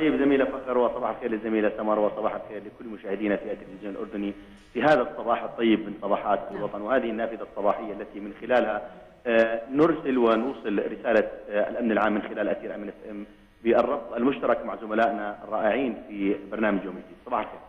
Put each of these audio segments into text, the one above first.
طيب زميلة فخر وصباح الخير للزميلة سمر وصباح الخير لكل مشاهدينا في التلفزيون الأردني في هذا الصباح الطيب من صباحات نعم. الوطن وهذه النافذة الصباحية التي من خلالها آه، نرسل ونوصل رسالة آه، الأمن العام من خلال أثير أمن اف ام بالربط المشترك مع زملائنا الرائعين في برنامج يوم جديد صباح الخير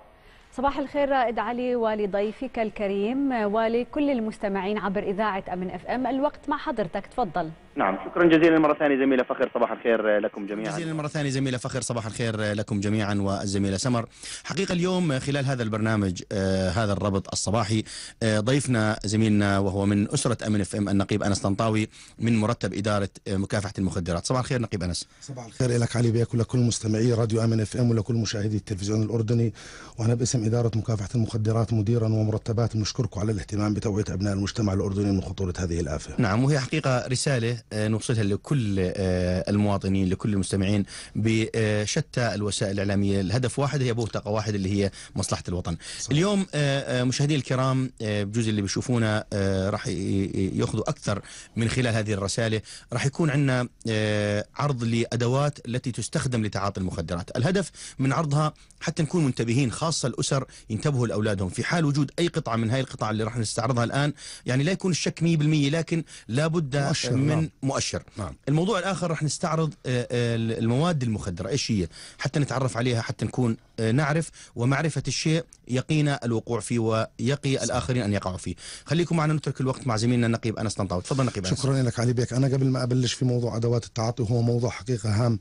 صباح الخير رائد علي ولضيفك الكريم ولكل المستمعين عبر إذاعة أمن اف ام الوقت مع حضرتك تفضل نعم شكرا جزيلا مرة ثانية زميلة فخر صباح الخير لكم جميعا جزيلا مرة ثانية زميلة فخر صباح الخير لكم جميعا والزميلة سمر حقيقة اليوم خلال هذا البرنامج آه، هذا الربط الصباحي آه، ضيفنا زميلنا وهو من أسرة أمن اف ام النقيب أنس طنطاوي من مرتب إدارة آه، مكافحة المخدرات صباح الخير نقيب أنس صباح الخير لك علي بيك ولكل مستمعي راديو أمن اف ام ولكل مشاهدي التلفزيون الأردني وأنا باسم إدارة مكافحة المخدرات مديرا ومرتبات نشكركم على الاهتمام بتوعية أبناء المجتمع الأردني من خطورة هذه الآفة نعم وهي حقيقة رسالة آه، نوصلها لكل آه، المواطنين لكل المستمعين بشتى الوسائل الإعلامية الهدف واحد هي بوتقة واحد اللي هي مصلحة الوطن صحيح. اليوم آه، مشاهدي الكرام بجوز اللي بيشوفونا راح يأخذوا أكثر من خلال هذه الرسالة راح يكون عندنا عرض لأدوات التي تستخدم لتعاطي المخدرات الهدف من عرضها حتى نكون منتبهين خاصه الاسر ينتبهوا لاولادهم في حال وجود اي قطعه من هاي القطع اللي راح نستعرضها الان يعني لا يكون الشك 100% لكن لابد مؤشر من نعم. مؤشر نعم. الموضوع الاخر راح نستعرض آه، آه، المواد المخدره ايش هي حتى نتعرف عليها حتى نكون آه، نعرف ومعرفه الشيء يقينا الوقوع فيه ويقي صح. الاخرين ان يقعوا فيه خليكم معنا نترك الوقت مع زميلنا النقيب انس طنطاوي تفضل نقيب أنس. شكرا لك علي بيك انا قبل ما ابلش في موضوع ادوات التعاطي وهو موضوع حقيقه هام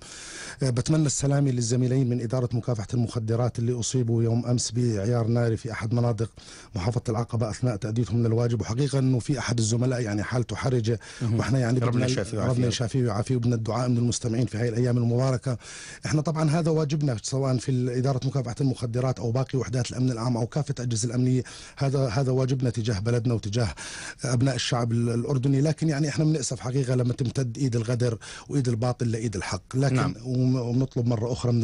بتمنى السلامه للزميلين من اداره مكافحه المخدرات المخدرات اللي أصيبوا يوم أمس بعيار ناري في أحد مناطق محافظة العقبة أثناء تأديتهم للواجب وحقيقة أنه في أحد الزملاء يعني حالته حرجة وإحنا يعني ربنا يشافيه ربنا يشافيه ويعافيه وبدنا الدعاء من المستمعين في هذه الأيام المباركة إحنا طبعا هذا واجبنا سواء في إدارة مكافحة المخدرات أو باقي وحدات الأمن العام أو كافة الأجهزة الأمنية هذا هذا واجبنا تجاه بلدنا وتجاه أبناء الشعب الأردني لكن يعني إحنا بنأسف حقيقة لما تمتد إيد الغدر وإيد الباطل لإيد الحق لكن نعم. ونطلب مرة أخرى من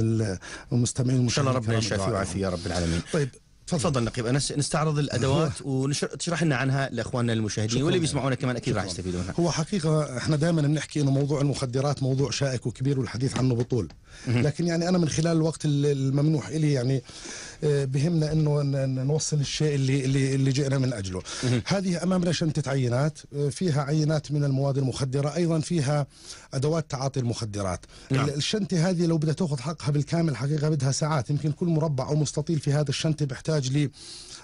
المستمعين والمشاهدين رب يشفي ويعافي يا رب العالمين طيب تفضل, نقيب نستعرض الادوات وتشرح لنا عنها لاخواننا المشاهدين واللي بيسمعونا كمان اكيد راح يستفيدونها هو حقيقه احنا دائما بنحكي انه موضوع المخدرات موضوع شائك وكبير والحديث عنه بطول لكن يعني انا من خلال الوقت الممنوح الي يعني بهمنا انه نوصل الشيء اللي اللي, اللي جئنا من اجله هذه امامنا شنطه عينات آه، فيها عينات من المواد المخدره ايضا فيها ادوات تعاطي المخدرات نعم. الشنطه هذه لو بدها تاخذ حقها بالكامل حقيقه بدها ساعات يمكن كل مربع او مستطيل في هذا الشنطه بيحتاج لي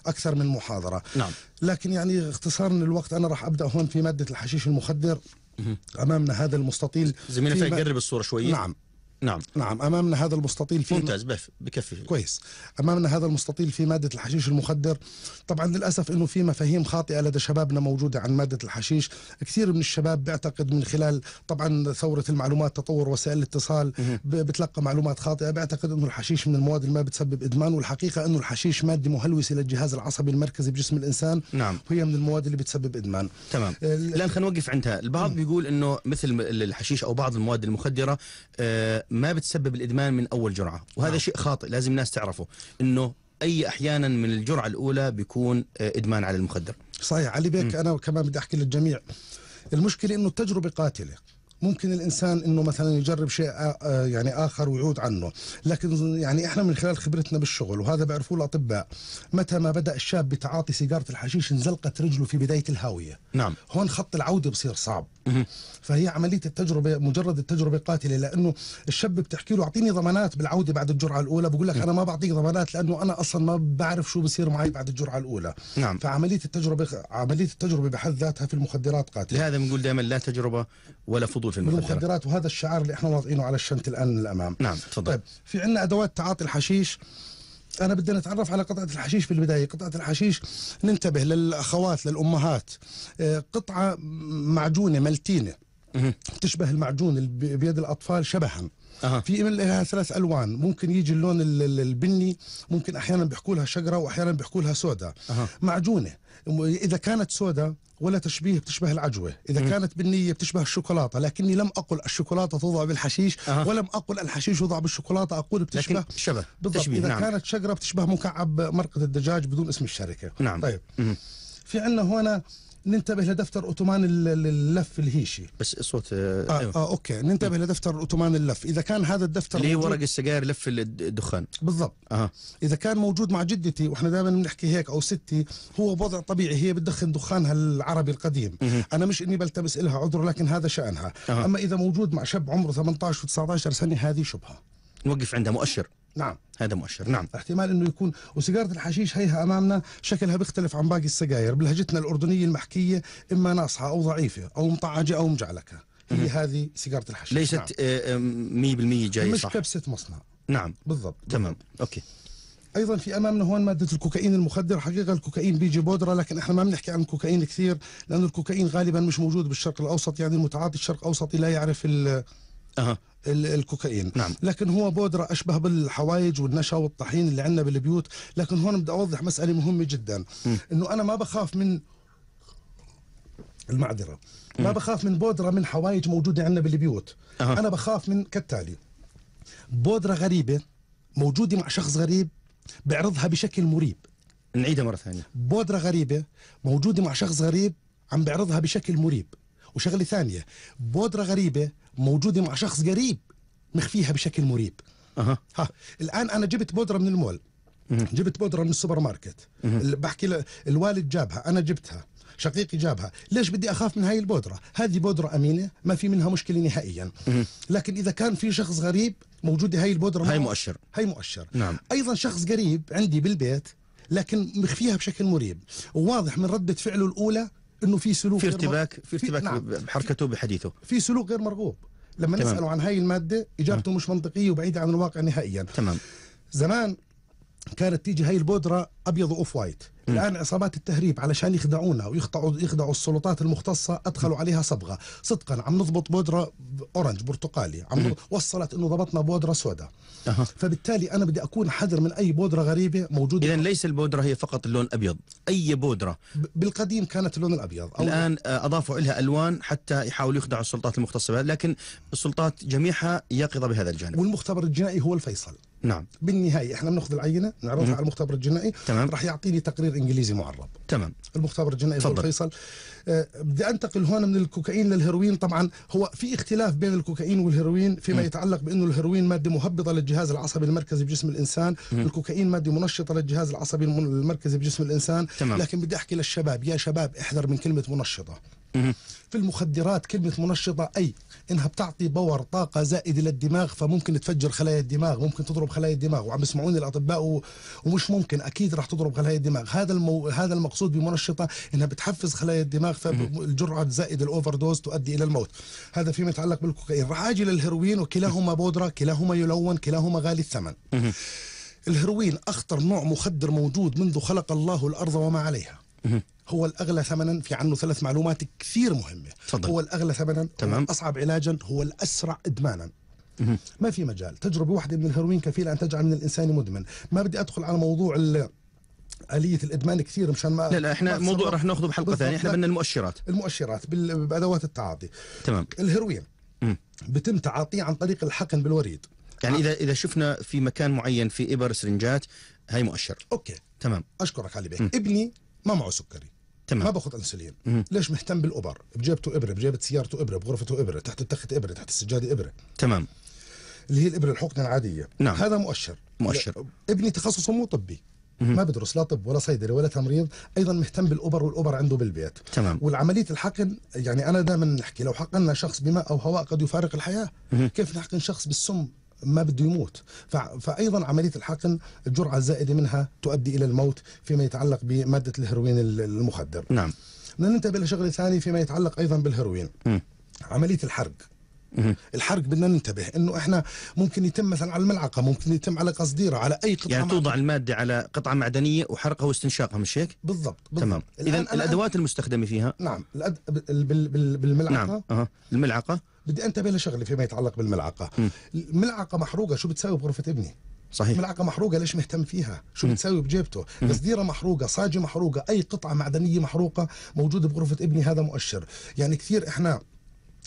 اكثر من محاضره نعم. لكن يعني اختصارا للوقت انا راح ابدا هون في ماده الحشيش المخدر امامنا هذا المستطيل زميلي فيقرب الصوره شويه نعم نعم نعم امامنا هذا المستطيل في ممتاز بف بكفي كويس امامنا هذا المستطيل في ماده الحشيش المخدر طبعا للاسف انه في مفاهيم خاطئه لدى شبابنا موجوده عن ماده الحشيش كثير من الشباب بيعتقد من خلال طبعا ثوره المعلومات تطور وسائل الاتصال بتلقى معلومات خاطئه بيعتقد انه الحشيش من المواد اللي ما بتسبب ادمان والحقيقه انه الحشيش ماده مهلوسه للجهاز العصبي المركزي بجسم الانسان نعم وهي من المواد اللي بتسبب ادمان تمام آه، الان خلينا نوقف عندها البعض بيقول انه مثل الحشيش او بعض المواد المخدره آه ما بتسبب الادمان من اول جرعه وهذا نعم. شيء خاطئ لازم الناس تعرفه انه اي احيانا من الجرعه الاولى بيكون آه، ادمان على المخدر صحيح علي بيك م. انا كمان بدي احكي للجميع المشكله انه التجربه قاتله ممكن الانسان انه مثلا يجرب شيء يعني اخر ويعود عنه لكن يعني احنا من خلال خبرتنا بالشغل وهذا بيعرفوه الاطباء متى ما بدا الشاب بتعاطي سيجاره الحشيش انزلقت رجله في بدايه الهاويه نعم هون خط العوده بصير صعب فهي عمليه التجربه مجرد التجربه قاتله لانه الشاب بتحكي له اعطيني ضمانات بالعوده بعد الجرعه الاولى بقول لك انا ما بعطيك ضمانات لانه انا اصلا ما بعرف شو بصير معي بعد الجرعه الاولى نعم فعمليه التجربه عمليه التجربه بحد ذاتها في المخدرات قاتله لهذا بنقول دائما لا تجربه ولا فضول في المخدرات المخدرات وهذا الشعار اللي احنا واضعينه على الشنط الان الامام نعم تفضل طيب في عندنا ادوات تعاطي الحشيش انا بدي نتعرف على قطعه الحشيش في البدايه قطعه الحشيش ننتبه للاخوات للامهات آه، قطعه معجونه ملتينه تشبه المعجون بيد الاطفال شبها أه. في لها ثلاث الوان ممكن يجي اللون البني ممكن احيانا بيحكوا لها شجره واحيانا بيحكوا لها سوداء أه. معجونه اذا كانت سوداء ولا تشبيه بتشبه العجوة إذا م. كانت بالنية بتشبه الشوكولاتة لكني لم أقل الشوكولاتة توضع بالحشيش أه. ولم أقل الحشيش يوضع بالشوكولاتة أقول بتشبه شبه بالضبط تشبيه. إذا نعم. كانت شجرة بتشبه مكعب مرقة الدجاج بدون اسم الشركة نعم طيب م. في عندنا هنا ننتبه لدفتر أوتومان اللف الهيشي بس صوت آه, آه, إيه. آه أوكي ننتبه لدفتر أوتومان اللف إذا كان هذا الدفتر اللي ورق السجاير لف الدخان بالضبط آه. إذا كان موجود مع جدتي وإحنا دائما بنحكي هيك أو ستي هو بوضع طبيعي هي بتدخن دخانها العربي القديم مه. أنا مش إني بلتمس لها عذر لكن هذا شأنها آه. أما إذا موجود مع شاب عمره 18 و19 سنة هذه شبهة نوقف عندها مؤشر نعم هذا مؤشر نعم احتمال انه يكون وسيجاره الحشيش هيها امامنا شكلها بيختلف عن باقي السجاير بلهجتنا الاردنيه المحكيه اما ناصحه او ضعيفه او مطعجه او مجعلكه هي هذه سيجاره الحشيش ليست نعم. 100% آه، آه، جايه مش صح مش كبسه مصنع نعم بالضبط تمام بالضبط. اوكي ايضا في امامنا هون ماده الكوكايين المخدر حقيقه الكوكايين بيجي بودره لكن احنا ما بنحكي عن الكوكايين كثير لانه الكوكايين غالبا مش موجود بالشرق الاوسط يعني المتعاطي الشرق الاوسطي لا يعرف ال أه. الكوكايين نعم. لكن هو بودرة أشبه بالحوايج والنشا والطحين اللي عندنا بالبيوت لكن هون بدي أوضح مسألة مهمة جدا م. أنه أنا ما بخاف من المعذرة م. ما بخاف من بودرة من حوايج موجودة عندنا بالبيوت أه. أنا بخاف من كالتالي بودرة غريبة موجودة مع شخص غريب بعرضها بشكل مريب نعيدها مرة ثانية بودرة غريبة موجودة مع شخص غريب عم بعرضها بشكل مريب وشغله ثانيه بودره غريبه موجوده مع شخص قريب مخفيها بشكل مريب أه. ها الان انا جبت بودره من المول جبت بودره من السوبر ماركت بحكي الوالد جابها انا جبتها شقيقي جابها ليش بدي أخاف من هاي البودرة هذه بودرة أمينة ما في منها مشكلة نهائيا لكن إذا كان في شخص غريب موجودة هاي البودرة هاي مؤشر هاي مؤشر نعم. أيضا شخص قريب عندي بالبيت لكن مخفيها بشكل مريب وواضح من ردة فعله الأولى انه في سلوك في ارتباك في ارتباك نعم بحركته بحديثه في سلوك غير مرغوب لما تمام. نساله عن هاي الماده اجابته مش منطقيه وبعيده عن الواقع نهائيا تمام زمان كانت تيجي هاي البودره ابيض واوف وايت الان عصابات التهريب علشان يخدعونا ويخدعوا يخدعوا السلطات المختصه ادخلوا عليها صبغه صدقا عم نضبط بودره اورنج برتقالي عم وصلت انه ضبطنا بودره سوداء أه. فبالتالي انا بدي اكون حذر من اي بودره غريبه موجوده اذا ليس البودره هي فقط اللون الابيض اي بودره بالقديم كانت اللون الابيض أو الان آه، اضافوا لها الوان حتى يحاولوا يخدعوا السلطات المختصه لكن السلطات جميعها يقظه بهذا الجانب والمختبر الجنائي هو الفيصل نعم بالنهايه احنا بناخذ العينه نعرضها مم. على المختبر الجنائي تمام راح يعطيني تقرير انجليزي معرب تمام المختبر الجنائي هو فيصل أه بدي انتقل هون من الكوكايين للهيروين طبعا هو في اختلاف بين الكوكايين والهيروين فيما مم. يتعلق بانه الهيروين ماده مهبطه للجهاز العصبي المركزي بجسم الانسان مم. الكوكايين ماده منشطه للجهاز العصبي المركزي بجسم الانسان تمام. لكن بدي احكي للشباب يا شباب احذر من كلمه منشطه في المخدرات كلمة منشطة أي إنها بتعطي باور طاقة زائدة للدماغ فممكن تفجر خلايا الدماغ ممكن تضرب خلايا الدماغ وعم يسمعوني الأطباء و... ومش ممكن أكيد راح تضرب خلايا الدماغ هذا المو... هذا المقصود بمنشطة إنها بتحفز خلايا الدماغ فالجرعة الزائدة الأوفر دوز تؤدي إلى الموت هذا فيما يتعلق بالكوكايين راح أجي للهيروين وكلاهما بودرة كلاهما يلون كلاهما غالي الثمن الهيروين أخطر نوع مخدر موجود منذ خلق الله الأرض وما عليها هو الأغلى ثمنا في عنه ثلاث معلومات كثير مهمة فضل. هو الأغلى ثمنا تمام. هو الأصعب علاجا هو الأسرع إدمانا ما في مجال تجربة واحدة من الهيروين كفيلة أن تجعل من الإنسان مدمن ما بدي أدخل على موضوع ال آلية الإدمان كثير مشان ما لا لا احنا موضوع رح ناخذه بحلقة ثانية احنا بدنا المؤشرات المؤشرات بأدوات التعاطي تمام الهيروين بتم تعاطيه عن طريق الحقن بالوريد يعني آه. اذا اذا شفنا في مكان معين في ابر سرنجات هاي مؤشر اوكي تمام اشكرك علي بيك ابني ما معه سكري تمام. ما باخذ انسولين مم. ليش مهتم بالابر بجيبته ابره بجيبه سيارته ابره بغرفته ابره تحت التخت ابره تحت السجاده ابره تمام اللي هي الابره الحقنه العاديه نعم. هذا مؤشر مؤشر ابني تخصصه مو طبي مم. ما بدرس لا طب ولا صيدله ولا تمريض ايضا مهتم بالابر والابر عنده بالبيت تمام والعمليه الحقن يعني انا دائما نحكي لو حقنا شخص بماء او هواء قد يفارق الحياه مم. كيف نحقن شخص بالسم ما بده يموت فايضا عمليه الحقن الجرعه الزائده منها تؤدي الى الموت فيما يتعلق بماده الهيروين المخدر نعم بدنا ننتبه لشغله ثانيه فيما يتعلق ايضا بالهيروين م. عمليه الحرق الحرق بدنا ننتبه انه احنا ممكن يتم مثلا على الملعقه ممكن يتم على قصديره على اي قطعه يعني توضع الماده على قطعه معدنيه وحرقها واستنشاقها مش هيك بالضبط, بالضبط. تمام اذا الادوات المستخدمه فيها نعم بالملعقه نعم. أه. الملعقه بدي انتبه لشغله فيما يتعلق بالملعقه الملعقه محروقه شو بتساوي بغرفه ابني صحيح ملعقة محروقة ليش مهتم فيها شو بتساوي بجيبته قصديرة محروقة صاجة محروقة أي قطعة معدنية محروقة موجودة بغرفة ابني هذا مؤشر يعني كثير إحنا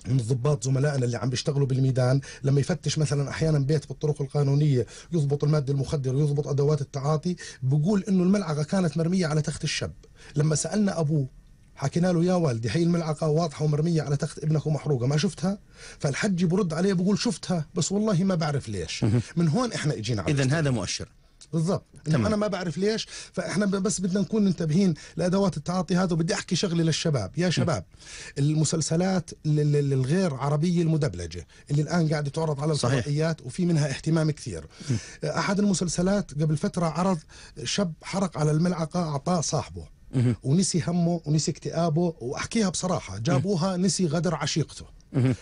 من الضباط زملائنا اللي عم بيشتغلوا بالميدان لما يفتش مثلا احيانا بيت بالطرق القانونيه يضبط الماده المخدره ويضبط ادوات التعاطي بقول انه الملعقه كانت مرميه على تخت الشاب لما سالنا ابوه حكينا له يا والدي هي الملعقه واضحه ومرميه على تخت ابنك ومحروقه ما شفتها فالحج برد عليه بقول شفتها بس والله ما بعرف ليش من هون احنا اجينا على اذا هذا مؤشر بالضبط انا ما بعرف ليش فاحنا بس بدنا نكون منتبهين لادوات التعاطي هذا وبدي احكي شغله للشباب يا شباب المسلسلات الغير عربيه المدبلجه اللي الان قاعده تعرض على الفضائيات وفي منها اهتمام كثير احد المسلسلات قبل فتره عرض شاب حرق على الملعقه اعطاه صاحبه ونسي همه ونسي اكتئابه واحكيها بصراحه جابوها نسي غدر عشيقته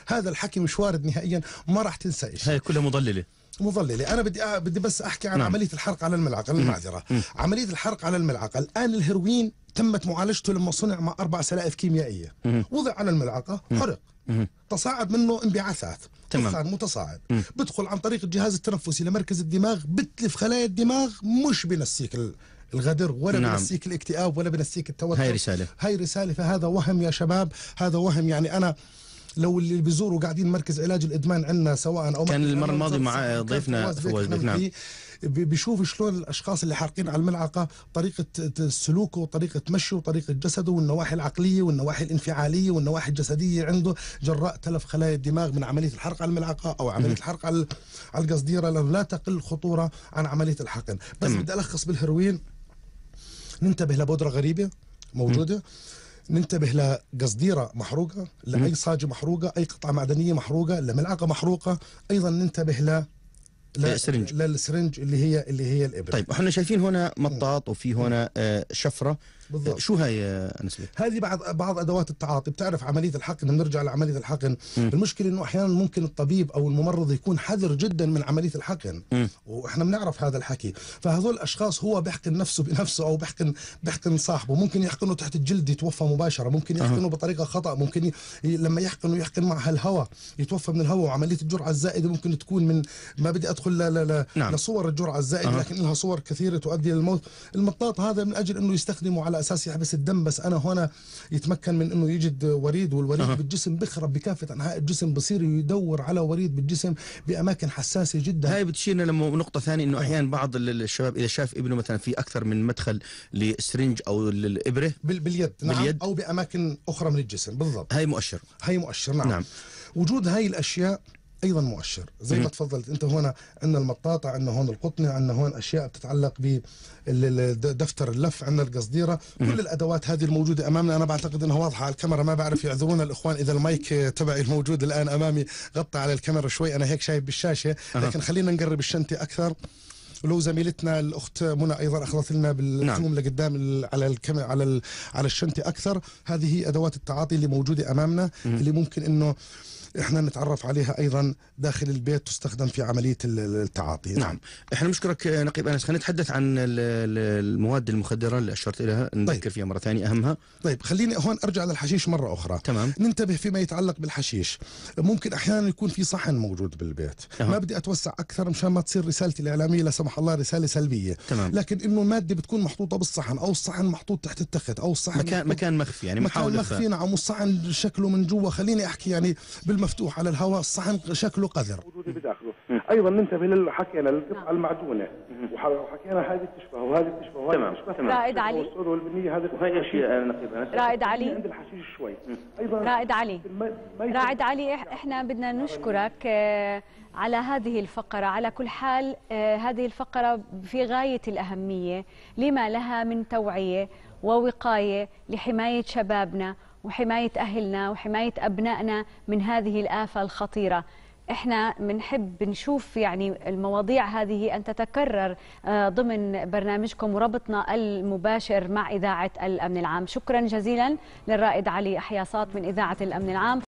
هذا الحكي مش وارد نهائيا ما راح تنسى شيء هاي كلها مضلله مضلله انا بدي أ... بدي بس احكي عن نعم. عمليه الحرق على الملعقه المعذره عمليه الحرق على الملعقه الان الهيروين تمت معالجته لما صنع مع اربع سلائف كيميائيه وضع على الملعقه حرق تصاعد منه انبعاثات تمام متصاعد بدخل عن طريق الجهاز التنفسي لمركز الدماغ بتلف خلايا الدماغ مش بنسيك ال... الغدر ولا نعم. بنسيك الاكتئاب ولا بنسيك التوتر هاي رسالة هاي رسالة فهذا وهم يا شباب هذا وهم يعني أنا لو اللي بيزوروا قاعدين مركز علاج الادمان عندنا سواء او كان المره الماضيه مع ضيفنا فواز نعم بيشوف شلون الاشخاص اللي حارقين على الملعقه طريقه سلوكه وطريقه مشيه وطريقه جسده والنواحي العقليه والنواحي الانفعاليه والنواحي الجسديه عنده جراء تلف خلايا الدماغ من عمليه الحرق على الملعقه او عمليه الحرق على القصديره لا تقل خطوره عن عمليه الحقن بس بدي الخص بالهيروين ننتبه لبودره غريبه موجوده م. ننتبه لقصديرة محروقة لأي صاجة محروقة أي قطعة معدنية محروقة لملعقة محروقة أيضا ننتبه ل للسرنج للسرنج اللي هي اللي هي الابره طيب احنا شايفين هنا مطاط وفي هنا آه، شفره بالضبط شو هاي آه، انس هذه بعض بعض ادوات التعاطي بتعرف عمليه الحقن بنرجع لعمليه الحقن م. المشكله انه احيانا ممكن الطبيب او الممرض يكون حذر جدا من عمليه الحقن م. واحنا بنعرف هذا الحكي فهذول الاشخاص هو بيحقن نفسه بنفسه او بيحقن بيحقن صاحبه ممكن يحقنه تحت الجلد يتوفى مباشره ممكن يحقنه أه. بطريقه خطا ممكن ي... لما يحقنه يحقن مع هالهواء يتوفى من الهواء وعمليه الجرعه الزائده ممكن تكون من ما بدي ادخل ل... ل... ل... نعم. لصور الجرعه الزائده أه. لكن لها صور كثيره تؤدي للموت المطاط هذا من اجل انه يستخدمه على اساس يحبس الدم بس انا هنا يتمكن من انه يجد وريد والوريد أه. بالجسم بخرب بكافه انحاء الجسم بصير يدور على وريد بالجسم باماكن حساسه جدا هاي بتشيرنا لنقطه ثانيه انه احيانا بعض الشباب اذا شاف ابنه مثلا في اكثر من مدخل لسرنج او الابره باليد نعم باليد. او باماكن اخرى من الجسم بالضبط هاي مؤشر هاي مؤشر نعم, نعم. وجود هاي الاشياء ايضا مؤشر زي ما تفضلت انت هنا عندنا المطاطه عندنا هون القطنه عندنا هون اشياء بتتعلق بدفتر اللف عندنا القصديره كل الادوات هذه الموجوده امامنا انا بعتقد انها واضحه على الكاميرا ما بعرف يعذرونا الاخوان اذا المايك تبعي الموجود الان امامي غطى على الكاميرا شوي انا هيك شايف بالشاشه لكن خلينا نقرب الشنطه اكثر ولو زميلتنا الاخت منى ايضا اخذت لنا بالجمله نعم. قدام على الكم على ال... على الشنطه اكثر هذه هي ادوات التعاطي اللي موجوده امامنا اللي ممكن انه احنا نتعرف عليها ايضا داخل البيت تستخدم في عمليه التعاطي نعم, نعم. احنا نشكرك نقيب انس خلينا نتحدث عن المواد المخدره اللي اشرت اليها طيب. نذكر طيب. فيها مره ثانيه اهمها طيب خليني هون ارجع للحشيش مره اخرى تمام ننتبه فيما يتعلق بالحشيش ممكن احيانا يكون في صحن موجود بالبيت أه. ما بدي اتوسع اكثر مشان ما تصير رسالتي الاعلاميه لا سمح سمح الله رساله سلبيه تمام. لكن انه الماده بتكون محطوطه بالصحن او الصحن محطوط تحت التخت او الصحن مكان مكان مخفي يعني محاولة مكان مخفي نعم والصحن شكله من جوا خليني احكي يعني بالمفتوح على الهواء الصحن شكله قذر ايضا ننتبه للحكي نعم. للقطعه المعدونه وحكينا هذه تشبه وهذه تشبه وهذه تمام تمام رائد علي والسود والبنيه هذه وهي اشياء آه، نقيبه رائد علي عند الحشيش شوي ايضا رائد علي رائد علي احنا بدنا نشكرك آه، على هذه الفقرة على كل حال آه، هذه الفقرة في غاية الأهمية لما لها من توعية ووقاية لحماية شبابنا وحماية أهلنا وحماية أبنائنا من هذه الآفة الخطيرة احنا بنحب نشوف يعني المواضيع هذه ان تتكرر آه، ضمن برنامجكم وربطنا المباشر مع اذاعه الامن العام شكرا جزيلا للرائد علي احياصات من اذاعه الامن العام